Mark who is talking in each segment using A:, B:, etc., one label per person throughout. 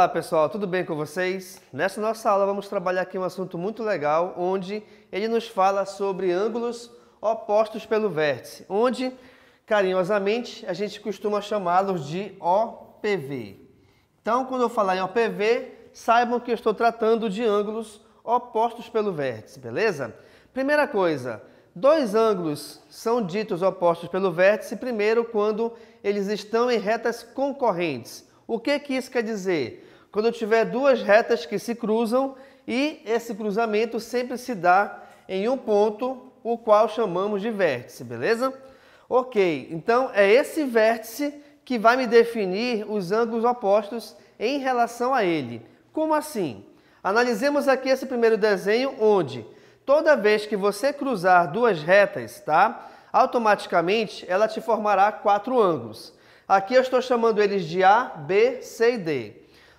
A: Olá pessoal, tudo bem com vocês? Nessa nossa aula vamos trabalhar aqui um assunto muito legal, onde ele nos fala sobre ângulos opostos pelo vértice, onde carinhosamente a gente costuma chamá-los de OPV. Então quando eu falar em OPV, saibam que eu estou tratando de ângulos opostos pelo vértice, beleza? Primeira coisa, dois ângulos são ditos opostos pelo vértice primeiro quando eles estão em retas concorrentes. O que, que isso quer dizer? Quando eu tiver duas retas que se cruzam e esse cruzamento sempre se dá em um ponto, o qual chamamos de vértice, beleza? Ok, então é esse vértice que vai me definir os ângulos opostos em relação a ele. Como assim? Analisemos aqui esse primeiro desenho onde toda vez que você cruzar duas retas, tá? Automaticamente ela te formará quatro ângulos. Aqui eu estou chamando eles de A, B, C e D.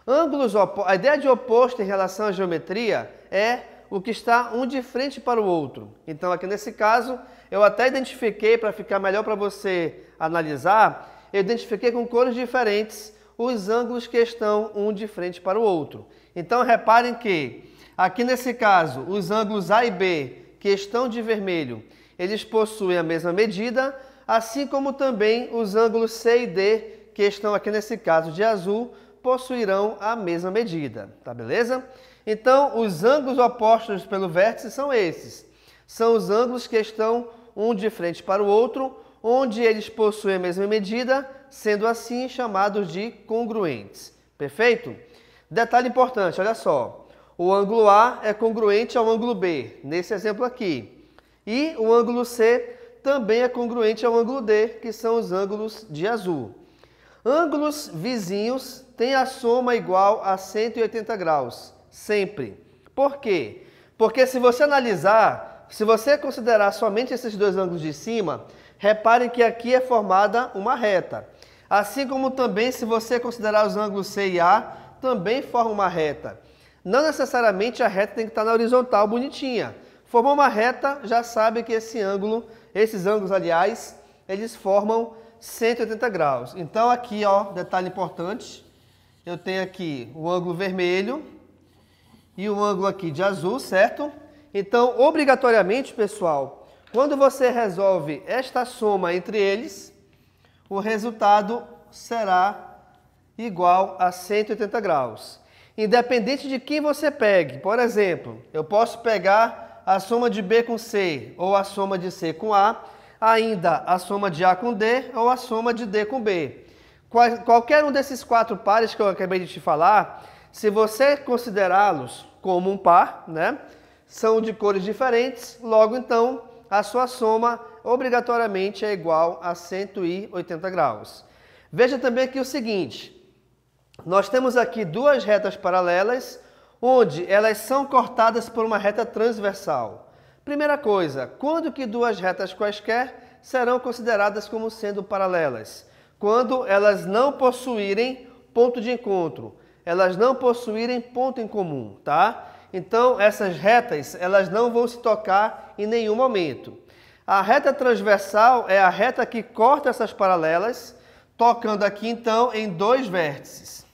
A: Ângulos a ideia de oposto em relação à geometria é o que está um de frente para o outro. Então, aqui nesse caso, eu até identifiquei, para ficar melhor para você analisar, eu identifiquei com cores diferentes os ângulos que estão um de frente para o outro. Então, reparem que aqui nesse caso, os ângulos A e B, que estão de vermelho, eles possuem a mesma medida, assim como também os ângulos C e D, que estão aqui nesse caso de azul, possuirão a mesma medida, tá beleza? Então, os ângulos opostos pelo vértice são esses. São os ângulos que estão um de frente para o outro, onde eles possuem a mesma medida, sendo assim chamados de congruentes. Perfeito? Detalhe importante, olha só. O ângulo A é congruente ao ângulo B, nesse exemplo aqui. E o ângulo C também é congruente ao ângulo D, que são os ângulos de azul. Ângulos vizinhos têm a soma igual a 180 graus, sempre. Por quê? Porque se você analisar, se você considerar somente esses dois ângulos de cima, repare que aqui é formada uma reta. Assim como também se você considerar os ângulos C e A, também forma uma reta. Não necessariamente a reta tem que estar na horizontal bonitinha. Formou uma reta, já sabe que esse ângulo esses ângulos, aliás, eles formam 180 graus. Então aqui, ó, detalhe importante, eu tenho aqui o ângulo vermelho e o ângulo aqui de azul, certo? Então, obrigatoriamente, pessoal, quando você resolve esta soma entre eles, o resultado será igual a 180 graus. Independente de quem você pegue, por exemplo, eu posso pegar a soma de B com C ou a soma de C com A, ainda a soma de A com D ou a soma de D com B. qualquer um desses quatro pares que eu acabei de te falar, se você considerá-los como um par, né, são de cores diferentes, logo então a sua soma obrigatoriamente é igual a 180 graus. Veja também aqui o seguinte, nós temos aqui duas retas paralelas, onde elas são cortadas por uma reta transversal. Primeira coisa, quando que duas retas quaisquer serão consideradas como sendo paralelas? Quando elas não possuírem ponto de encontro, elas não possuírem ponto em comum, tá? Então, essas retas, elas não vão se tocar em nenhum momento. A reta transversal é a reta que corta essas paralelas, tocando aqui, então, em dois vértices.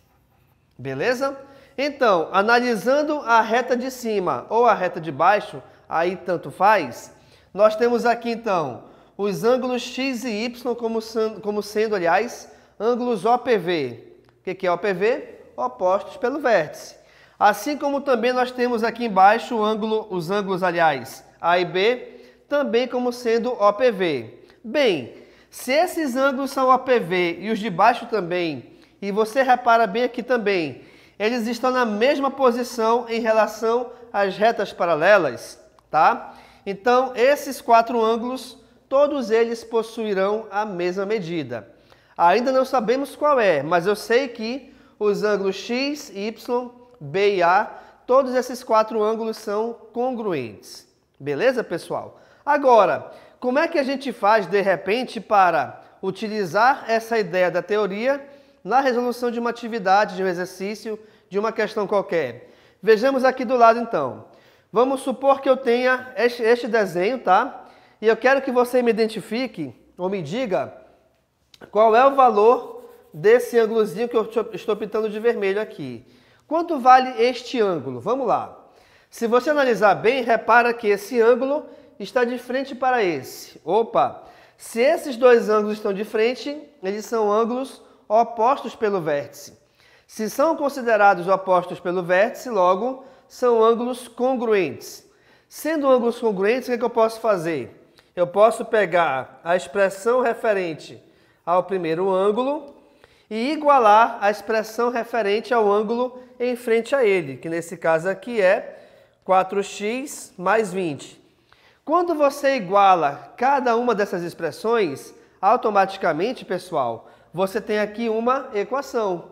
A: Beleza? Então, analisando a reta de cima ou a reta de baixo, aí tanto faz, nós temos aqui então os ângulos x e y como, como sendo, aliás, ângulos OPV. O que é OPV? Opostos pelo vértice. Assim como também nós temos aqui embaixo ângulo, os ângulos, aliás, A e B, também como sendo OPV. Bem, se esses ângulos são OPV e os de baixo também, e você repara bem aqui também eles estão na mesma posição em relação às retas paralelas, tá? Então, esses quatro ângulos, todos eles possuirão a mesma medida. Ainda não sabemos qual é, mas eu sei que os ângulos x, y, b e a, todos esses quatro ângulos são congruentes. Beleza, pessoal? Agora, como é que a gente faz, de repente, para utilizar essa ideia da teoria na resolução de uma atividade, de um exercício, de uma questão qualquer. Vejamos aqui do lado então. Vamos supor que eu tenha este, desenho, tá? E eu quero que você me identifique ou me diga qual é o valor desse ângulozinho que eu estou pintando de vermelho aqui. Quanto vale este ângulo? Vamos lá. Se você analisar bem, repara que esse ângulo está de frente para esse. Opa! Se esses dois ângulos estão de frente, eles são ângulos opostos pelo vértice. Se são considerados opostos pelo vértice, logo, são ângulos congruentes. Sendo ângulos congruentes, o que, é que eu posso fazer? Eu posso pegar a expressão referente ao primeiro ângulo e igualar a expressão referente ao ângulo em frente a ele, que nesse caso aqui é 4x mais 20. Quando você iguala cada uma dessas expressões, automaticamente, pessoal, você tem aqui uma equação.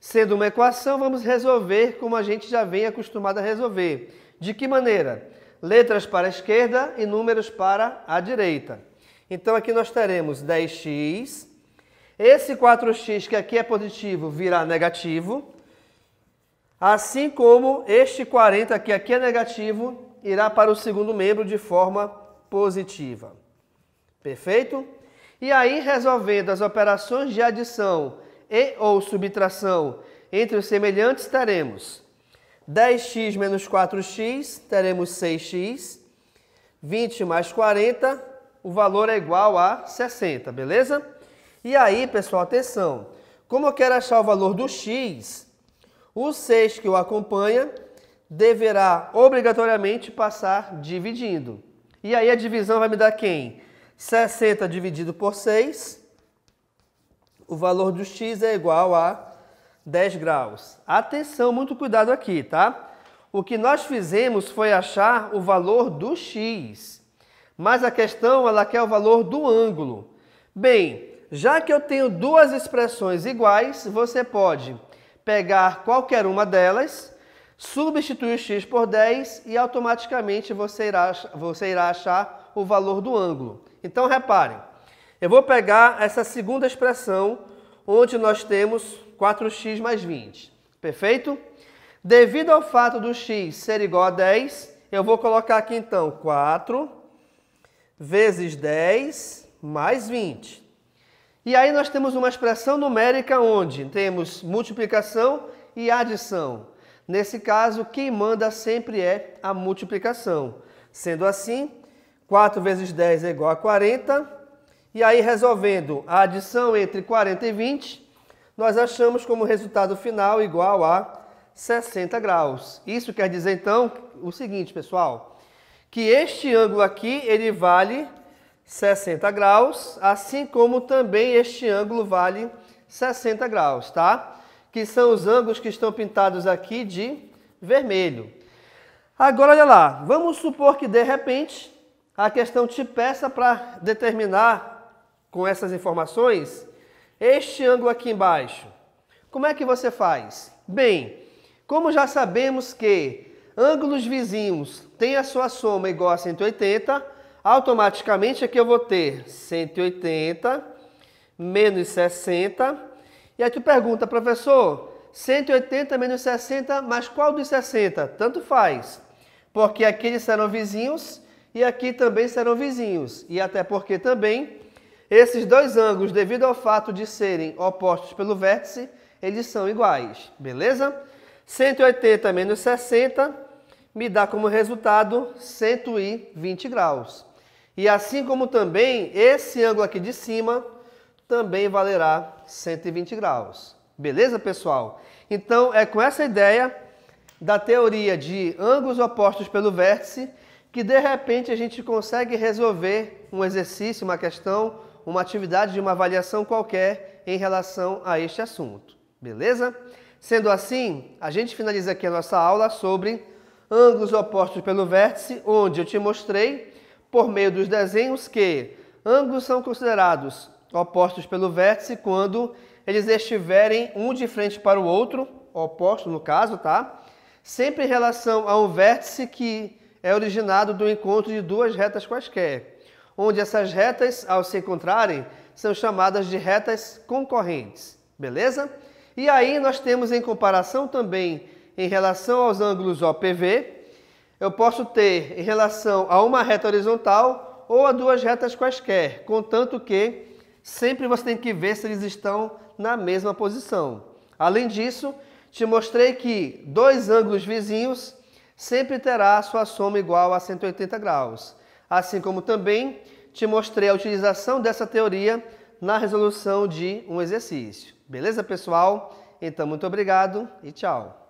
A: Sendo uma equação, vamos resolver como a gente já vem acostumado a resolver. De que maneira? Letras para a esquerda e números para a direita. Então aqui nós teremos 10x. Esse 4x que aqui é positivo virá negativo. Assim como este 40 que aqui é negativo irá para o segundo membro de forma positiva. Perfeito? E aí, resolvendo as operações de adição e ou subtração entre os semelhantes, teremos 10x menos 4x, teremos 6x. 20 mais 40, o valor é igual a 60, beleza? E aí, pessoal, atenção. Como eu quero achar o valor do x, o 6 que o acompanha deverá obrigatoriamente passar dividindo. E aí a divisão vai me dar quem? 60 dividido por 6, o valor do x é igual a 10 graus. Atenção, muito cuidado aqui, tá? O que nós fizemos foi achar o valor do x, mas a questão ela quer o valor do ângulo. Bem, já que eu tenho duas expressões iguais, você pode pegar qualquer uma delas, substituir o x por 10 e automaticamente você irá, você irá achar o valor do ângulo. Então reparem, eu vou pegar essa segunda expressão onde nós temos 4x mais 20, perfeito? Devido ao fato do x ser igual a 10, eu vou colocar aqui então 4 vezes 10 mais 20. E aí nós temos uma expressão numérica onde temos multiplicação e adição. Nesse caso, quem manda sempre é a multiplicação. Sendo assim, 4 vezes 10 é igual a 40. E aí, resolvendo a adição entre 40 e 20, nós achamos como resultado final igual a 60 graus. Isso quer dizer, então, o seguinte, pessoal, que este ângulo aqui, ele vale 60 graus, assim como também este ângulo vale 60 graus, tá? Que são os ângulos que estão pintados aqui de vermelho. Agora, olha lá, vamos supor que, de repente, a questão te peça para determinar com essas informações este ângulo aqui embaixo. Como é que você faz? Bem, como já sabemos que ângulos vizinhos têm a sua soma igual a 180, automaticamente aqui eu vou ter 180 menos 60. E aí tu pergunta, professor, 180 menos 60, mas qual dos 60? Tanto faz, porque aqui eles serão vizinhos e aqui também serão vizinhos. E até porque também esses dois ângulos, devido ao fato de serem opostos pelo vértice, eles são iguais, beleza? 180 menos 60 me dá como resultado 120 graus. E assim como também esse ângulo aqui de cima também valerá 120 graus. Beleza, pessoal? Então é com essa ideia da teoria de ângulos opostos pelo vértice que de repente a gente consegue resolver um exercício, uma questão, uma atividade de uma avaliação qualquer em relação a este assunto. Beleza? Sendo assim, a gente finaliza aqui a nossa aula sobre ângulos opostos pelo vértice, onde eu te mostrei, por meio dos desenhos, que ângulos são considerados opostos pelo vértice quando eles estiverem um de frente para o outro, oposto no caso, tá? Sempre em relação a um vértice que é originado do encontro de duas retas quaisquer, onde essas retas, ao se encontrarem, são chamadas de retas concorrentes, beleza? E aí nós temos em comparação também em relação aos ângulos OPV, eu posso ter em relação a uma reta horizontal ou a duas retas quaisquer, contanto que sempre você tem que ver se eles estão na mesma posição. Além disso, te mostrei que dois ângulos vizinhos sempre terá sua soma igual a 180 graus. Assim como também te mostrei a utilização dessa teoria na resolução de um exercício. Beleza, pessoal? Então, muito obrigado e tchau!